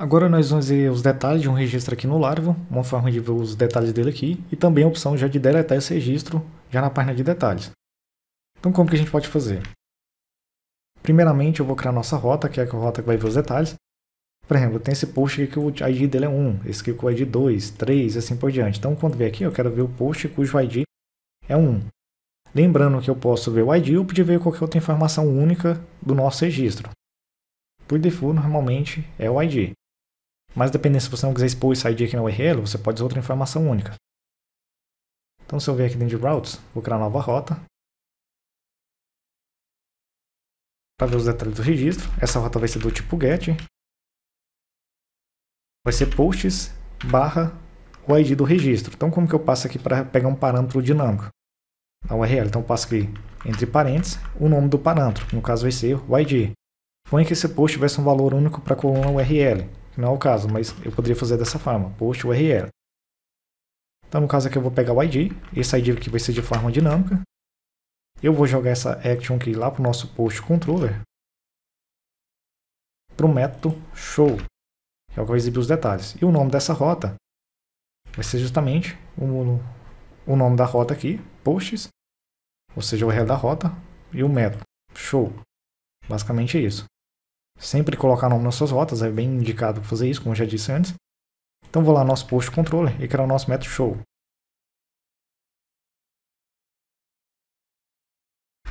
Agora nós vamos ver os detalhes de um registro aqui no Larvo, uma forma de ver os detalhes dele aqui, e também a opção já de deletar esse registro já na página de detalhes. Então como que a gente pode fazer? Primeiramente eu vou criar nossa rota, que é a rota que vai ver os detalhes. Por exemplo, tem esse post aqui que o ID dele é 1, esse aqui com o ID 2, 3 e assim por diante. Então quando vier aqui eu quero ver o post cujo ID é 1. Lembrando que eu posso ver o ID ou podia ver qualquer outra informação única do nosso registro. Por default, normalmente é o ID. Mas dependendo se você não quiser expor esse ID aqui na URL, você pode usar outra informação única. Então se eu vier aqui dentro de routes, vou criar uma nova rota. Para ver os detalhes do registro, essa rota vai ser do tipo get. Vai ser posts barra o ID do registro. Então como que eu passo aqui para pegar um parâmetro dinâmico? Na URL, então eu passo aqui entre parênteses o nome do parâmetro, no caso vai ser o ID. Põe que esse post tivesse um valor único para a coluna URL, não é o caso, mas eu poderia fazer dessa forma, post URL. Então no caso aqui eu vou pegar o ID, esse ID aqui vai ser de forma dinâmica. Eu vou jogar essa action aqui lá para o nosso post controller, para o método show, que é o que vai exibir os detalhes. E o nome dessa rota vai ser justamente o, o nome da rota aqui, posts, ou seja, o URL da rota e o método show. Basicamente é isso sempre colocar nome nas suas rotas, é bem indicado fazer isso, como eu já disse antes. Então vou lá no nosso post controller e criar o nosso método show.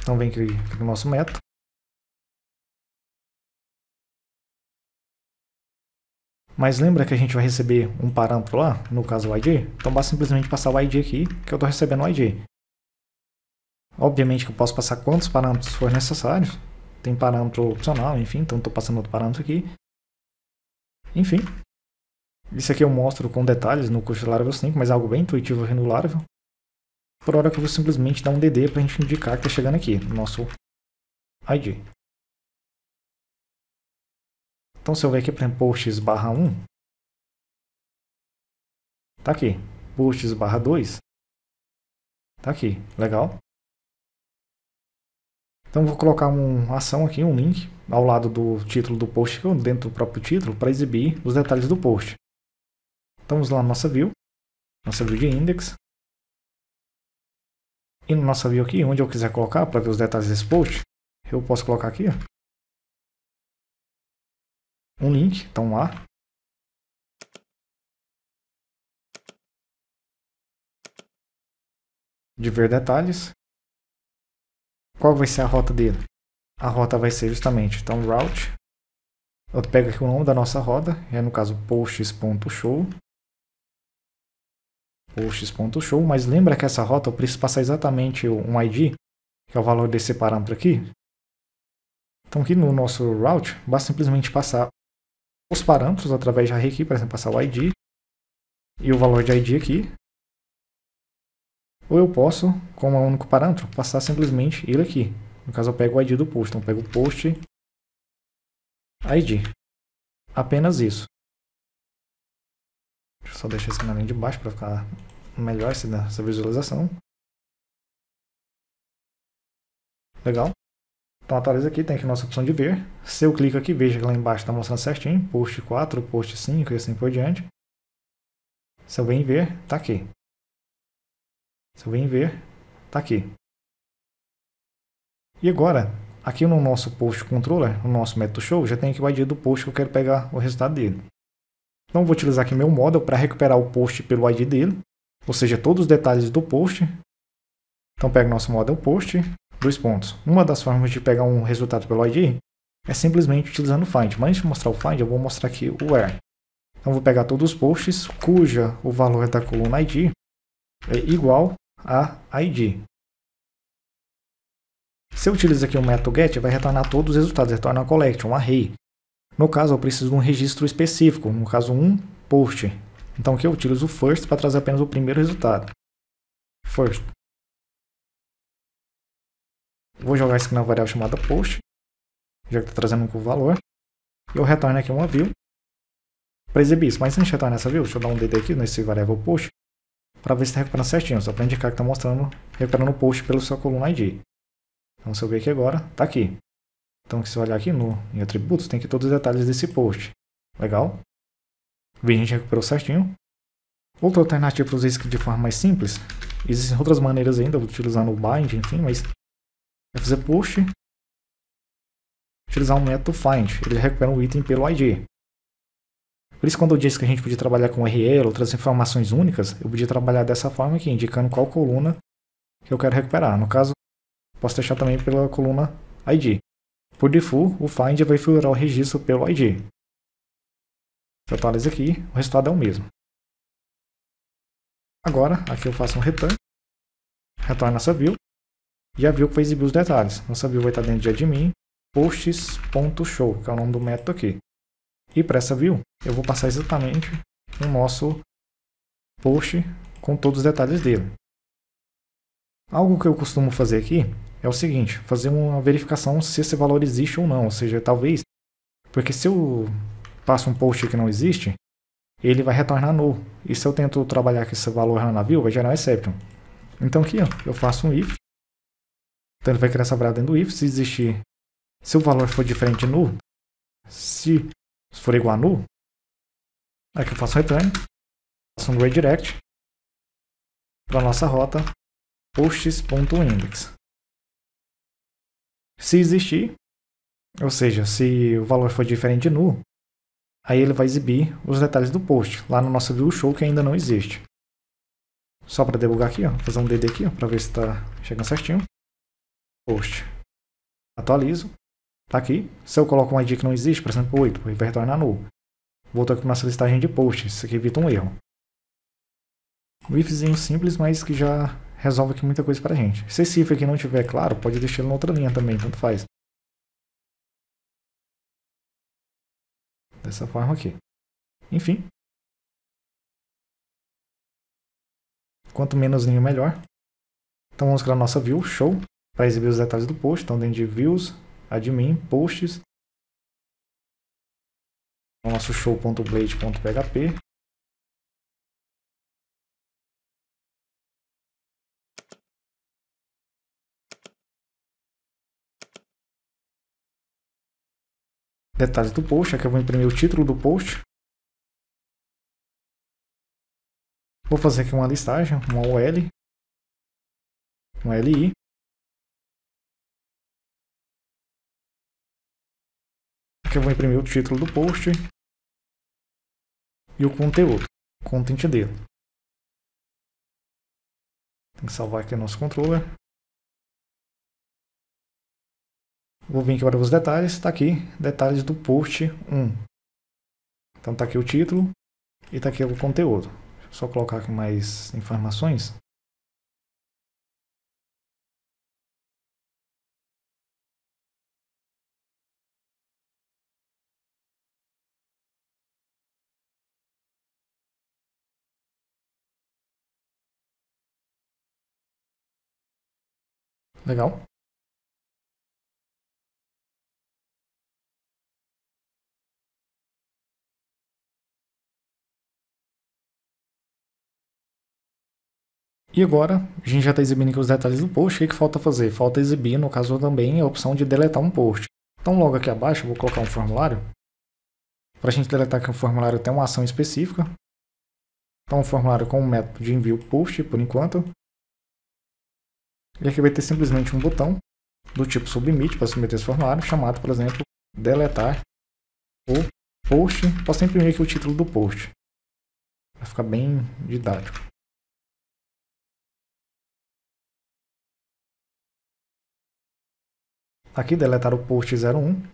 Então vem aqui, aqui no nosso método. Mas lembra que a gente vai receber um parâmetro lá, no caso o ID? Então basta simplesmente passar o ID aqui, que eu estou recebendo o ID. Obviamente que eu posso passar quantos parâmetros for necessários, tem parâmetro opcional, enfim, então estou passando outro parâmetro aqui. Enfim, isso aqui eu mostro com detalhes no curso de Laravel 5, mas é algo bem intuitivo aqui no Laravel. Por hora que eu vou simplesmente dar um DD para a gente indicar que está chegando aqui, no nosso ID. Então se eu ver aqui, para posts barra 1, tá aqui. Posts barra 2, tá aqui. Legal. Então vou colocar uma ação aqui, um link ao lado do título do post, dentro do próprio título, para exibir os detalhes do post. Então vamos lá na nossa view, nossa view de index. E na nossa view aqui, onde eu quiser colocar para ver os detalhes desse post, eu posso colocar aqui ó, um link, então lá. De ver detalhes, qual vai ser a rota dele? A rota vai ser justamente, então, route. Eu pego aqui o nome da nossa roda, é no caso posts.show. Posts.show, mas lembra que essa rota eu preciso passar exatamente um ID, que é o valor desse parâmetro aqui. Então aqui no nosso route, basta simplesmente passar os parâmetros através de array aqui, por exemplo, passar o ID e o valor de ID aqui. Ou eu posso, como é um único parâmetro, passar simplesmente ele aqui. No caso, eu pego o ID do post. Então, eu pego o post ID. Apenas isso. Deixa eu só deixar isso na linha de baixo para ficar melhor essa visualização. Legal. Então atualiza aqui, tem aqui a nossa opção de ver. Se eu clico aqui, veja que lá embaixo está mostrando certinho, post 4, post 5 e assim por diante. Se eu bem ver, está aqui. Se eu ver, está aqui. E agora, aqui no nosso post controller, no nosso método show, já tem aqui o ID do post que eu quero pegar o resultado dele. Então vou utilizar aqui meu model para recuperar o post pelo ID dele, ou seja, todos os detalhes do post. Então pego nosso model post, dois pontos. Uma das formas de pegar um resultado pelo ID é simplesmente utilizando o find, mas antes de mostrar o find eu vou mostrar aqui o where. Então vou pegar todos os posts cuja o valor da coluna ID é igual a ID. Se eu utilizo aqui o um método get, vai retornar todos os resultados, retorna uma collection, um array. No caso, eu preciso de um registro específico, no caso um post. Então aqui eu utilizo o first para trazer apenas o primeiro resultado. First. Vou jogar isso aqui na variável chamada post, já que está trazendo um valor. E eu retorno aqui uma view para exibir isso. Mas antes de retornar essa view, deixa eu dar um DD aqui nesse variável post para ver se está recuperando certinho, só para indicar que está mostrando, recuperando o post pelo sua coluna ID. Então se eu ver aqui agora, está aqui. Então se eu olhar aqui no, em atributos, tem aqui todos os detalhes desse post. Legal? Vi, a gente recuperou certinho. Outra alternativa para fazer isso de forma mais simples, existem outras maneiras ainda, utilizando o bind, enfim, mas é fazer post, utilizar o método find, ele recupera um item pelo ID. Por isso, quando eu disse que a gente podia trabalhar com URL, outras informações únicas, eu podia trabalhar dessa forma aqui, indicando qual coluna que eu quero recuperar. No caso, posso deixar também pela coluna ID. Por default, o find vai filtrar o registro pelo ID. Se eu aqui, o resultado é o mesmo. Agora, aqui eu faço um return, retorno nossa view, e a view que vai exibir os detalhes. Nossa então, view vai estar dentro de admin, posts.show, que é o nome do método aqui. E para essa view, eu vou passar exatamente o nosso post com todos os detalhes dele. Algo que eu costumo fazer aqui é o seguinte, fazer uma verificação se esse valor existe ou não, ou seja, talvez, porque se eu passo um post que não existe, ele vai retornar null. E se eu tento trabalhar com esse valor lá na view, vai gerar um exception. Então aqui ó, eu faço um if, então ele vai criar essa variável dentro do if, se existir, se o valor for diferente de null, se se for igual a null, aqui é que eu faço return, faço um redirect para nossa rota posts.index. Se existir, ou seja, se o valor for diferente de null, aí ele vai exibir os detalhes do post lá no nosso view show que ainda não existe. Só para debugar aqui, ó, fazer um DD aqui para ver se está chegando certinho. Post. Atualizo. Tá aqui. Se eu coloco um ID que não existe, por exemplo, 8, ele vai retornar null. Voltou aqui para nossa listagem de posts. Isso aqui evita um erro. Um ifzinho simples, mas que já resolve aqui muita coisa para a gente. Se esse if aqui não tiver claro, pode deixar ele na outra linha também, tanto faz. Dessa forma aqui. Enfim. Quanto menos linha, melhor. Então vamos criar nossa view, show, para exibir os detalhes do post. Então dentro de views, admin, posts, nosso show.blade.php. Detalhes do post, aqui eu vou imprimir o título do post. Vou fazer aqui uma listagem, uma OL, uma LI. que eu vou imprimir o título do post e o conteúdo, o content dele. Tem que salvar aqui o nosso controller. Vou vir aqui para os detalhes, está aqui, detalhes do post 1. Então está aqui o título e está aqui o conteúdo. Deixa eu só colocar aqui mais informações. Legal. E agora, a gente já está exibindo aqui os detalhes do post, o que falta fazer? Falta exibir, no caso também, a opção de deletar um post. Então logo aqui abaixo, vou colocar um formulário. Para a gente deletar aqui um formulário, tem uma ação específica. Então um formulário com um método de envio post, por enquanto. E aqui vai ter simplesmente um botão do tipo submit para submeter esse formulário, chamado, por exemplo, deletar ou post. Posso imprimir aqui o título do post. Vai ficar bem didático. Aqui deletar o post 01.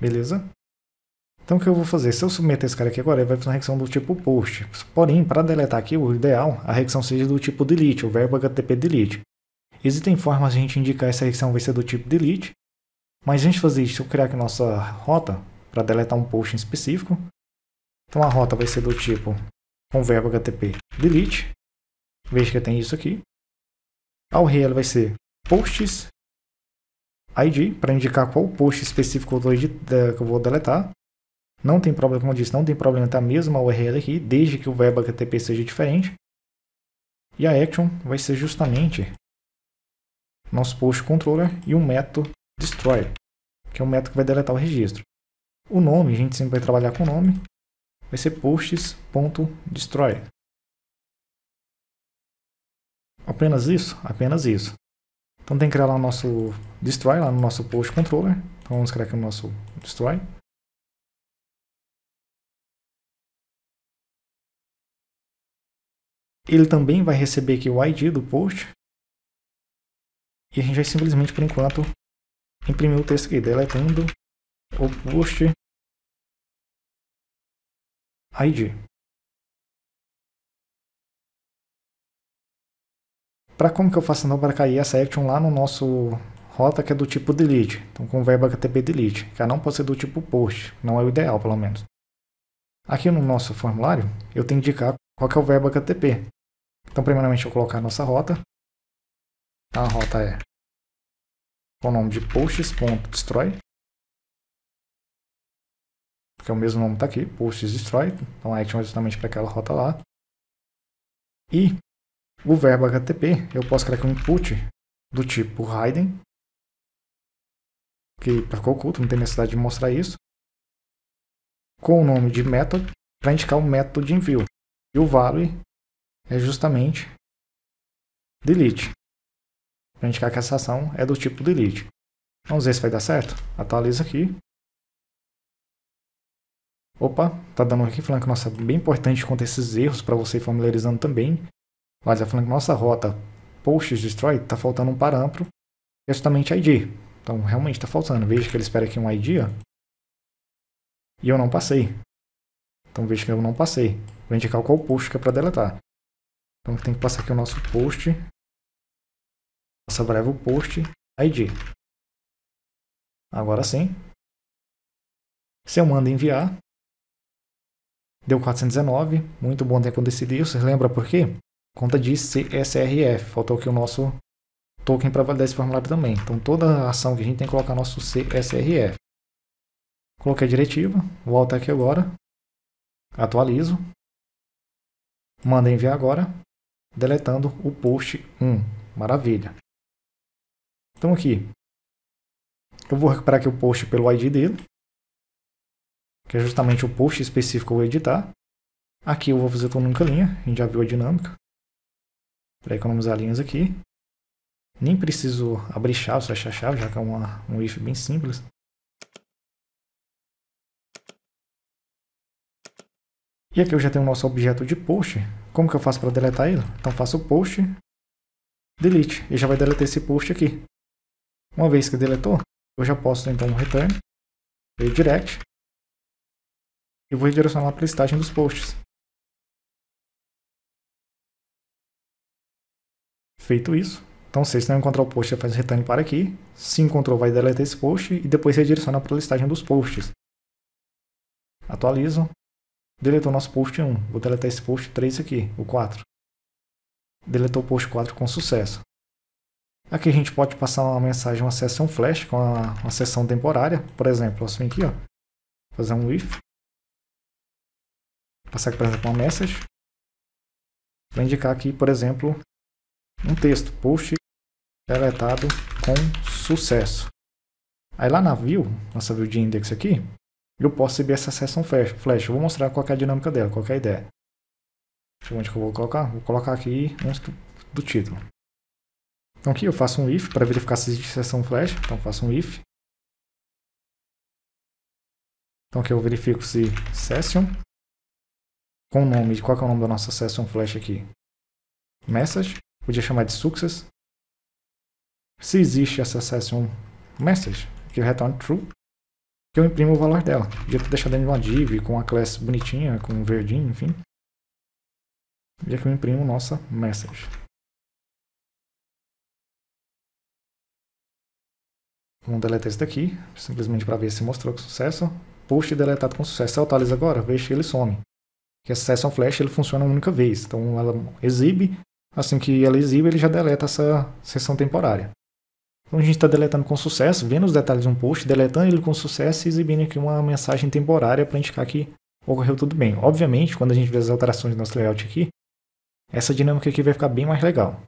Beleza? Então o que eu vou fazer? Se eu submeter esse cara aqui agora, ele vai fazer uma requisição do tipo post. Porém, para deletar aqui, o ideal, a requisição seja do tipo delete, o verbo http delete. Existem formas de a gente indicar essa requisição vai ser do tipo delete, mas antes de fazer isso, eu criar aqui nossa rota para deletar um post em específico. Então a rota vai ser do tipo com verbo http delete. Veja que tem isso aqui. A URL vai ser posts id, para indicar qual post específico eu eh, vou deletar. Não tem problema, como eu disse, não tem problema estar mesmo a mesma URL aqui, desde que o web HTTP seja diferente. E a action vai ser justamente nosso post controller e o método destroy, que é o método que vai deletar o registro. O nome, a gente sempre vai trabalhar com o nome, vai ser posts.destroy. Apenas isso? Apenas isso. Então tem que criar lá o nosso destroy, lá no nosso post controller. Então vamos criar aqui o nosso destroy. Ele também vai receber aqui o ID do post. E a gente vai simplesmente, por enquanto, imprimir o texto aqui, deletando o post ID. Para como que eu faço não para cair essa action lá no nosso rota que é do tipo delete, então com o verbo HTTP delete, que ela não pode ser do tipo post, não é o ideal pelo menos. Aqui no nosso formulário, eu tenho que indicar qual é o verbo HTTP. Então, primeiramente, eu vou colocar a nossa rota. A rota é com o nome de posts.destroy. Porque é o mesmo nome está aqui, posts destroy. Então, a action é justamente para aquela rota lá. E o verbo HTTP, eu posso criar aqui um input do tipo hidden, que ficou oculto, não tem necessidade de mostrar isso, com o nome de method, para indicar o método de envio. E o value é justamente delete. Para indicar que essa ação é do tipo delete. Vamos ver se vai dar certo. Atualiza aqui. Opa, tá dando aqui falando que nossa, bem importante contar esses erros para você familiarizando também. Olha, é falando que nossa rota post destroy tá faltando um parâmetro, que é justamente ID. Então realmente está faltando. Veja que ele espera aqui um ID, ó. E eu não passei. Então veja que eu não passei. Vou indicar qual post que é para deletar. Então tem que passar aqui o nosso post. Nossa variável post ID. Agora sim. Se eu mando enviar, deu 419. Muito bom ter acontecido isso. Lembra por quê? Conta de CSRF. Faltou aqui o nosso token para validar esse formulário também. Então toda ação que a gente tem que colocar nosso CSRF. Coloquei a diretiva, volta aqui agora, atualizo, manda enviar agora deletando o post 1. Maravilha. Então aqui, eu vou recuperar aqui o post pelo ID dele, que é justamente o post específico que eu vou editar. Aqui eu vou fazer toda uma linha, a gente já viu a dinâmica. Para economizar linhas aqui. Nem preciso abrir chave, fechar chave, já que é uma, um if bem simples. E aqui eu já tenho o nosso objeto de post. Como que eu faço para deletar ele? Então faço post, delete, e já vai deletar esse post aqui. Uma vez que deletou, eu já posso então return, redirect, e vou redirecionar para a listagem dos posts. Feito isso, então se você não encontrar o post, você faz return para aqui, se encontrou, vai deletar esse post, e depois redireciona para a listagem dos posts. Atualizo, Deletou nosso post 1. Vou deletar esse post 3 aqui, o 4. Deletou o post 4 com sucesso. Aqui a gente pode passar uma mensagem, uma sessão flash com uma, uma sessão temporária. Por exemplo, posso assim vir aqui, ó, fazer um if. Passar aqui, por exemplo, uma message. Para indicar aqui, por exemplo, um texto. Post deletado com sucesso. Aí lá na view, nossa view de index aqui, eu posso subir essa sessão flash. Eu vou mostrar qual é a dinâmica dela, qual é a ideia. Deixa eu ver onde que eu vou colocar. Vou colocar aqui antes do, do título. Então aqui eu faço um if para verificar se existe sessão flash. Então faço um if. Então aqui eu verifico se session. Com o nome, qual é o nome da nossa session flash aqui? Message. Podia chamar de success. Se existe essa session message, que retorna true que eu imprimo o valor dela. Podia deixar dentro de uma div com uma classe bonitinha, com um verdinho, enfim. E aqui eu imprimo nossa message. Vamos deletar isso daqui, simplesmente para ver se mostrou com sucesso. Post deletado com sucesso. Se eu atualizo agora, veja se ele some. Que a session flash ele funciona uma única vez. Então ela exibe, assim que ela exibe, ele já deleta essa sessão temporária. Então a gente está deletando com sucesso, vendo os detalhes de um post, deletando ele com sucesso e exibindo aqui uma mensagem temporária para indicar que ocorreu tudo bem. Obviamente, quando a gente vê as alterações do nosso layout aqui, essa dinâmica aqui vai ficar bem mais legal.